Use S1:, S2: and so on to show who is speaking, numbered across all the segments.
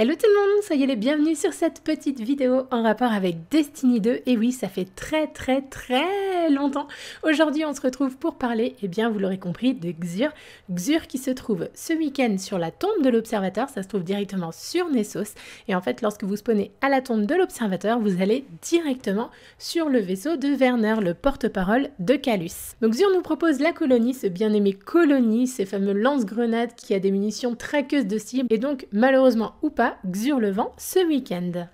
S1: Hello tout le monde, ça soyez les bienvenus sur cette petite vidéo en rapport avec Destiny 2. Et oui, ça fait très très très longtemps. Aujourd'hui, on se retrouve pour parler, et eh bien vous l'aurez compris, de Xur. Xur qui se trouve ce week-end sur la tombe de l'Observateur, ça se trouve directement sur Nessos. Et en fait, lorsque vous spawnez à la tombe de l'Observateur, vous allez directement sur le vaisseau de Werner, le porte-parole de Calus. Donc Xur nous propose la colonie, ce bien-aimé colonie, ces fameux lance-grenades qui a des munitions traqueuses de cible. Et donc, malheureusement ou pas, le vent ce week-end.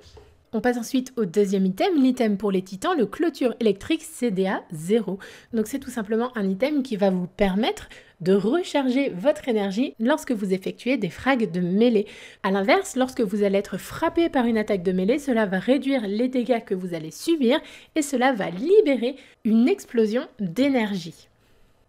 S1: On passe ensuite au deuxième item, l'item pour les titans, le clôture électrique CDA 0. Donc c'est tout simplement un item qui va vous permettre de recharger votre énergie lorsque vous effectuez des frags de mêlée. A l'inverse, lorsque vous allez être frappé par une attaque de mêlée, cela va réduire les dégâts que vous allez subir et cela va libérer une explosion d'énergie.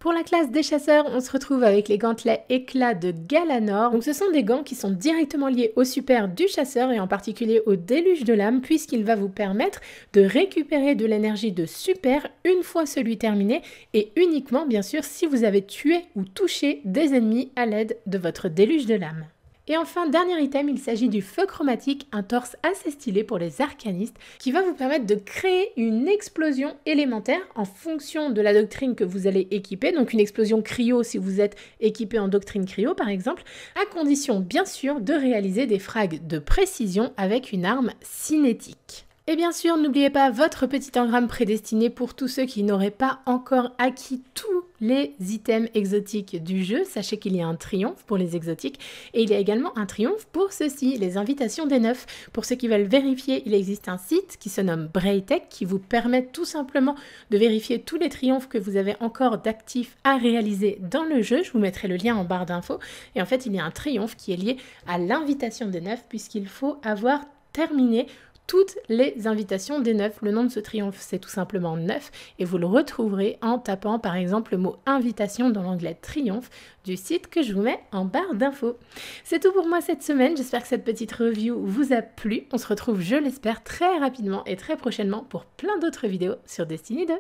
S1: Pour la classe des chasseurs, on se retrouve avec les gantelets éclats de Galanor. Donc ce sont des gants qui sont directement liés au super du chasseur et en particulier au déluge de l'âme puisqu'il va vous permettre de récupérer de l'énergie de super une fois celui terminé et uniquement bien sûr si vous avez tué ou touché des ennemis à l'aide de votre déluge de l'âme. Et enfin, dernier item, il s'agit du feu chromatique, un torse assez stylé pour les arcanistes, qui va vous permettre de créer une explosion élémentaire en fonction de la doctrine que vous allez équiper, donc une explosion cryo si vous êtes équipé en doctrine cryo par exemple, à condition bien sûr de réaliser des frags de précision avec une arme cinétique. Et bien sûr, n'oubliez pas votre petit engramme prédestiné pour tous ceux qui n'auraient pas encore acquis tous les items exotiques du jeu. Sachez qu'il y a un triomphe pour les exotiques et il y a également un triomphe pour ceux-ci, les invitations des neufs. Pour ceux qui veulent vérifier, il existe un site qui se nomme Braytech qui vous permet tout simplement de vérifier tous les triomphes que vous avez encore d'actifs à réaliser dans le jeu. Je vous mettrai le lien en barre d'infos. Et en fait, il y a un triomphe qui est lié à l'invitation des neufs puisqu'il faut avoir terminé toutes les invitations des neufs, Le nom de ce triomphe, c'est tout simplement neuf, et vous le retrouverez en tapant par exemple le mot invitation dans l'onglet triomphe du site que je vous mets en barre d'infos. C'est tout pour moi cette semaine, j'espère que cette petite review vous a plu. On se retrouve, je l'espère, très rapidement et très prochainement pour plein d'autres vidéos sur Destiny 2.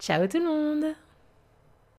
S1: Ciao tout le monde